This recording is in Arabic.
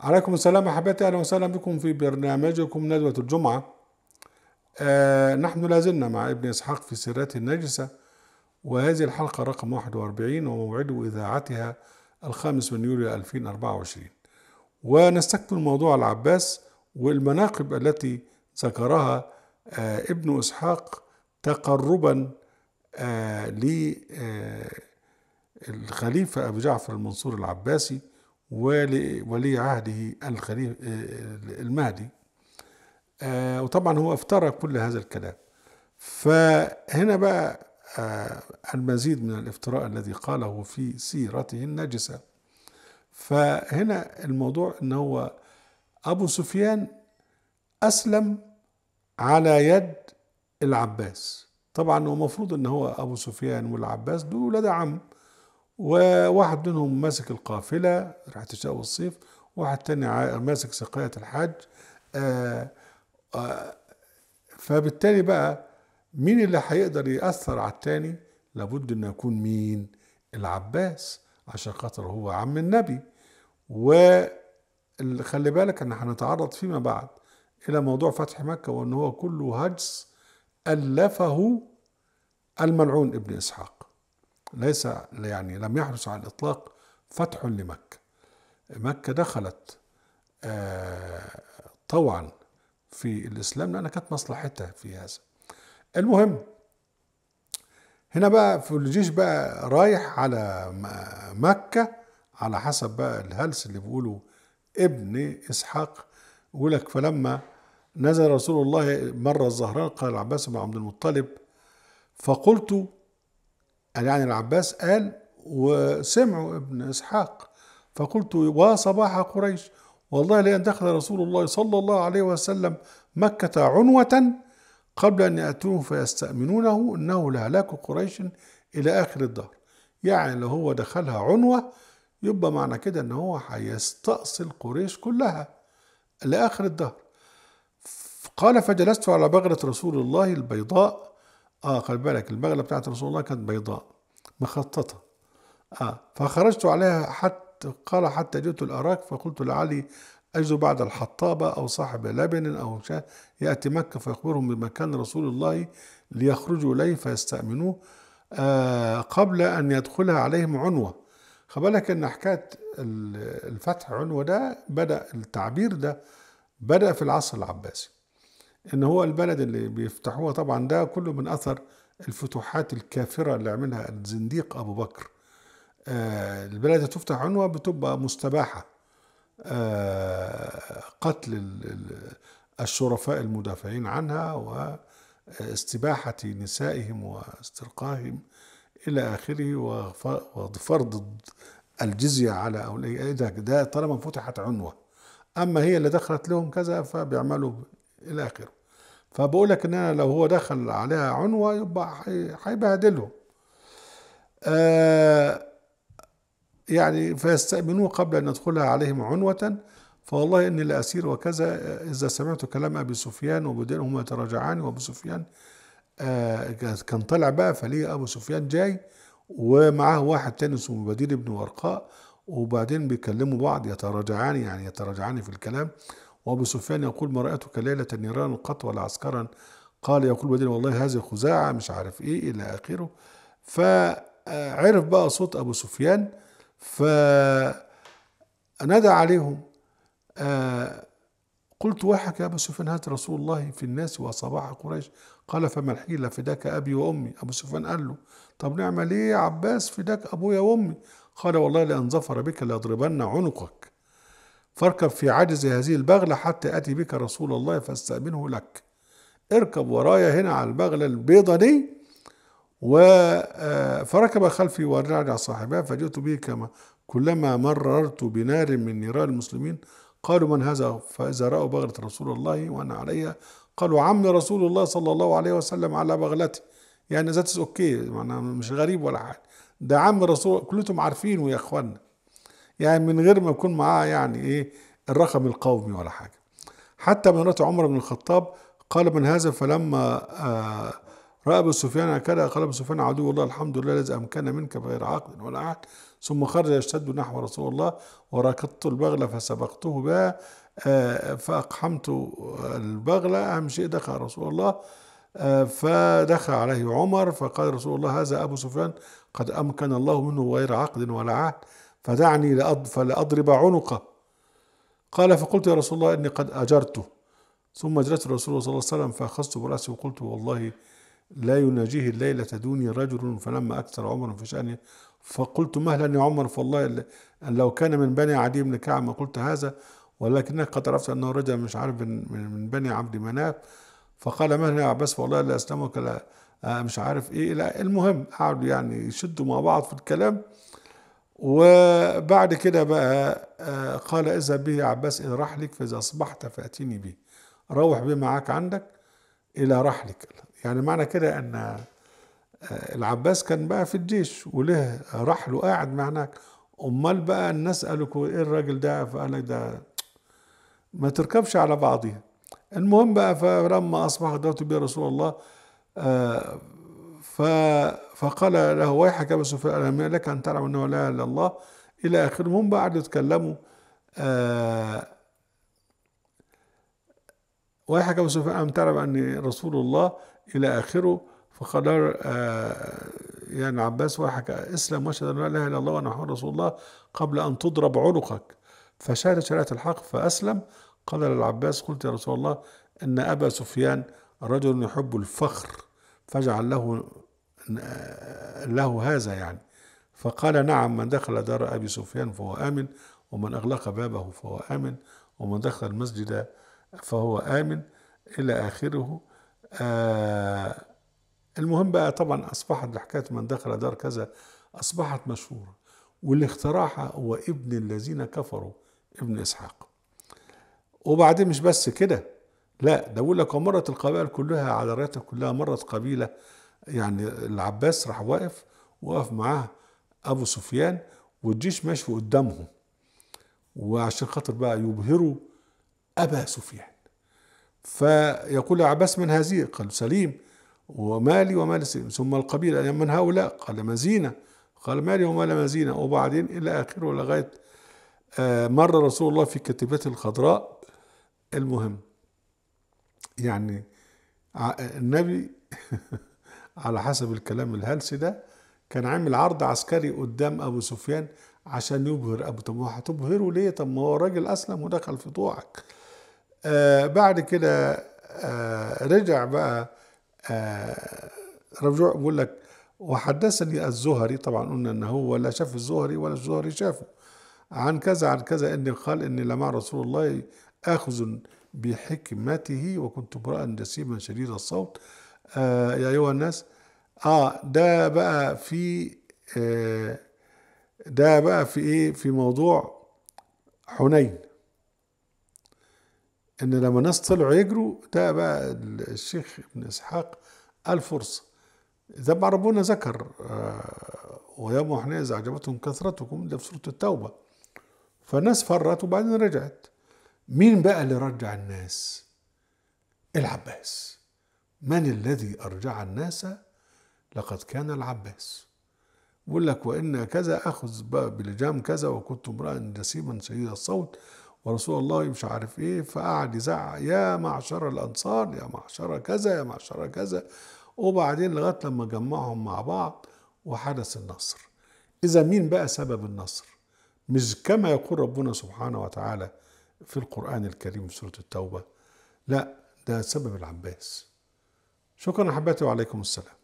عليكم السلام احبتي اهلا وسهلا بكم في برنامجكم ندوه الجمعه آه نحن لازلنا مع ابن اسحاق في سيرته النجسه وهذه الحلقه رقم 41 وموعد اذاعتها الخامس من يوليو 2024 ونستكمل موضوع العباس والمناقب التي ذكرها آه ابن اسحاق تقربا آه للخليفه آه، ابو جعفر المنصور العباسي ولي عهده الخليفة المهدي آه، وطبعا هو افترى كل هذا الكلام فهنا بقى آه، المزيد من الافتراء الذي قاله في سيرته النجسة فهنا الموضوع ان هو ابو سفيان اسلم على يد العباس طبعا هو المفروض ان هو ابو سفيان والعباس دول ولاد عم وواحد منهم ماسك القافلة راح الشتاء والصيف واحد تاني ماسك سقاية الحج آه، آه، فبالتالي بقى مين اللي هيقدر يأثر على التاني لابد أن يكون مين العباس عشان خاطر هو عم النبي وخلي بالك ان هنتعرض فيما بعد الى موضوع فتح مكة وان هو كله هجس ألفه الملعون ابن إسحاق ليس يعني لم يحدث على الإطلاق فتح لمكة مكة دخلت آه، طوعا في الإسلام لأنها كانت مصلحتها في هذا المهم هنا بقى في الجيش بقى رايح على مكة على حسب بقى الهلس اللي بيقولوا ابن إسحاق يقول لك فلما نزل رسول الله مر الزهران قال العباس بن عبد المطلب فقلت قال يعني العباس قال وسمعوا ابن إسحاق فقلت وا صباح قريش والله لأن دخل رسول الله صلى الله عليه وسلم مكة عنوة قبل أن يأتوه فيستأمنونه إنه لهلاك قريش إلى آخر الدهر يعني لو هو دخلها عنوة يبقى معنى كده إن هو هيستأصل قريش كلها لآخر الدهر قال فجلست على بغلة رسول الله البيضاء اه خلي بالك البغله بتاعت رسول الله كانت بيضاء مخططه اه فخرجت عليها حتى قال حتى جئت الاراك فقلت لعلي أجد بعد الحطابة أو صاحب لبن أو شاه يأتي مكة فيخبرهم بمكان رسول الله ليخرجوا إليه فيستأمنوه آه قبل أن يدخلها عليهم عنوة خبالك أن حكاية الفتح عنوة ده بدأ التعبير ده بدأ في العصر العباسي ان هو البلد اللي بيفتحوها طبعا ده كله من اثر الفتوحات الكافره اللي عملها الزنديق ابو بكر البلد آه، البلد تفتح عنوه بتبقى مستباحه آه، قتل الشرفاء المدافعين عنها واستباحه نسائهم واسترقاهم الى اخره وفرض الجزيه على اولياء ده طالما فتحت عنوه اما هي اللي دخلت لهم كذا فبيعملوا الى اخره فبقول لك ان انا لو هو دخل عليها عنوه يبقى هيبهدله آه يعني فيستأمنوه قبل أن يدخلها عليهم عنوة فوالله إني لأسير وكذا إذا سمعت كلام أبي سفيان وبدين هما يتراجعان وأبو سفيان آه كان طلع بقى فليه أبو سفيان جاي ومعاه واحد تاني اسمه بديل بن ورقاء وبعدين بيكلموا بعض يتراجعان يعني يتراجعان في الكلام وأبو سفيان يقول ما رأيتك ليلة نيران قط ولا عسكرا قال يقول بدين والله هذه خزاعة مش عارف إيه إلى آخره فعرف بقى صوت أبو سفيان فندى عليهم آه، قلت وحك يا أبا سفيان هات رسول الله في الناس وصباح قريش قال فما الحيلة فداك أبي وأمي أبو سفيان قال له طب نعمل إيه يا عباس فداك أبويا وأمي قال والله لأن ظفر بك ليضربن عنقك فاركب في عجز هذه البغلة حتى أتي بك رسول الله فاستأمنه لك اركب ورايا هنا على البغلة البيضة دي و آه، فركب خلفي ورجع صاحبها فجئت به كما كلما مررت بنار من نيران المسلمين قالوا من هذا فإذا رأوا بغلة رسول الله وأنا عليها قالوا عم رسول الله صلى الله عليه وسلم على بغلتي يعني ذات اوكي مش غريب ولا حاجة ده عم رسول كلتم عارفينه يا إخوانا يعني من غير ما يكون معاه يعني ايه الرقم القومي ولا حاجه حتى من مرات عمر بن الخطاب قال من هذا فلما آه راى ابو سفيان كذا قال ابو سفيان عدو الله الحمد لله الذي امكن منك بغير عقد ولا عهد ثم خرج يشتد نحو رسول الله وركضت البغله فسبقته بها آه، فاقحمت البغله اهم شيء دخل رسول الله آه، فدخل عليه عمر فقال رسول الله هذا ابو سفيان قد امكن الله منه غير عقد ولا عهد فدعني فلأضرب عنقه قال فقلت يا رسول الله إني قد أجرته ثم أجرت الرسول صلى الله عليه وسلم فأخذت برأسي وقلت والله لا يناجيه الليلة دوني رجل فلما أكثر عمر في شأنه فقلت مهلا يا عمر فالله أن لو كان من بني عدي بن كعب ما قلت هذا ولكنك قد عرفت أنه رجل مش عارف من بني عبد مناف فقال مهلا يا عباس والله لا أسلمك لا آه، مش عارف إيه لا المهم قعدوا يعني يشدوا مع بعض في الكلام وبعد كده بقى آه، قال اذهب به يا عباس إلى رحلك فإذا أصبحت فأتيني به روح به معاك عندك إلى رحلك يعني معنى كده أن آه، العباس كان بقى في الجيش وله رحله قاعد معناك امال بقى الناس قالوا ايه الراجل ده فقال لك ده ما تركبش على بعضيها المهم بقى فلما اصبح دوت به رسول الله آه، فقال له ويحك ابا سفيان الم لك ان تعلم انه لا اله الا الله الى اخره هم بعد يتكلموا آه ويحك ابو سفيان الم تعلم اني رسول الله الى اخره فقال آه يعني عباس ويحك اسلم واشهد ان لا اله الا الله وان محمد رسول الله قبل ان تضرب عنقك فشهد شريعه الحق فاسلم قال للعباس قلت يا رسول الله ان ابا سفيان رجل يحب الفخر فاجعل له له هذا يعني فقال نعم من دخل دار أبي سفيان فهو آمن ومن أغلق بابه فهو آمن ومن دخل المسجد فهو آمن إلى آخره آه المهم بقى طبعا أصبحت حكاية من دخل دار كذا أصبحت مشهورة واللي اخترعها هو ابن الذين كفروا ابن إسحاق وبعدين مش بس كده لا ده بيقول لك ومرت القبائل كلها على رايتها كلها مرت قبيلة يعني العباس راح واقف وقف معاه ابو سفيان والجيش ماشي قدامهم وعشان خاطر بقى يبهروا ابا سفيان فيقول عباس من هذه قال سليم ومالي ومال سليم ثم القبيلة من هؤلاء قال مزينة قال مالي ومال مزينة وبعدين إلى آخره لغاية آه، مر رسول الله في كتيبته الخضراء المهم يعني النبي على حسب الكلام الهلسي ده كان عامل عرض عسكري قدام ابو سفيان عشان يبهر ابو طب هتبهره ليه طب ما هو راجل اسلم ودخل في طوعك آه بعد كده آه رجع بقى آه رجوع بيقول لك وحدثني الزهري طبعا قلنا ان هو لا شاف الزهري ولا الزهري شافه عن كذا عن كذا ان قال اني لمع رسول الله اخذ بحكمته وكنت امرا جسيما شديد الصوت آه، يا ايها الناس اه ده بقى في آه ده بقى في ايه في موضوع حنين ان لما الناس طلعوا يجروا ده بقى الشيخ ابن اسحاق قال فرصه طبعا ربنا ذكر آه ويوم حنين اعجبتهم كثرتكم ده في سوره التوبه فالناس فرت وبعدين رجعت مين بقى اللي رجع الناس العباس من الذي أرجع الناس لقد كان العباس يقول لك وإن كذا أخذ بلجام كذا وكنت امرأ جسيما شديد الصوت ورسول الله مش عارف إيه فقعد يزعق يا معشر الأنصار يا معشر كذا يا معشر كذا وبعدين لغاية لما جمعهم مع بعض وحدث النصر إذا مين بقى سبب النصر مش كما يقول ربنا سبحانه وتعالى في القرآن الكريم في سورة التوبة لا ده سبب العباس شكرا أحبتي وعليكم السلام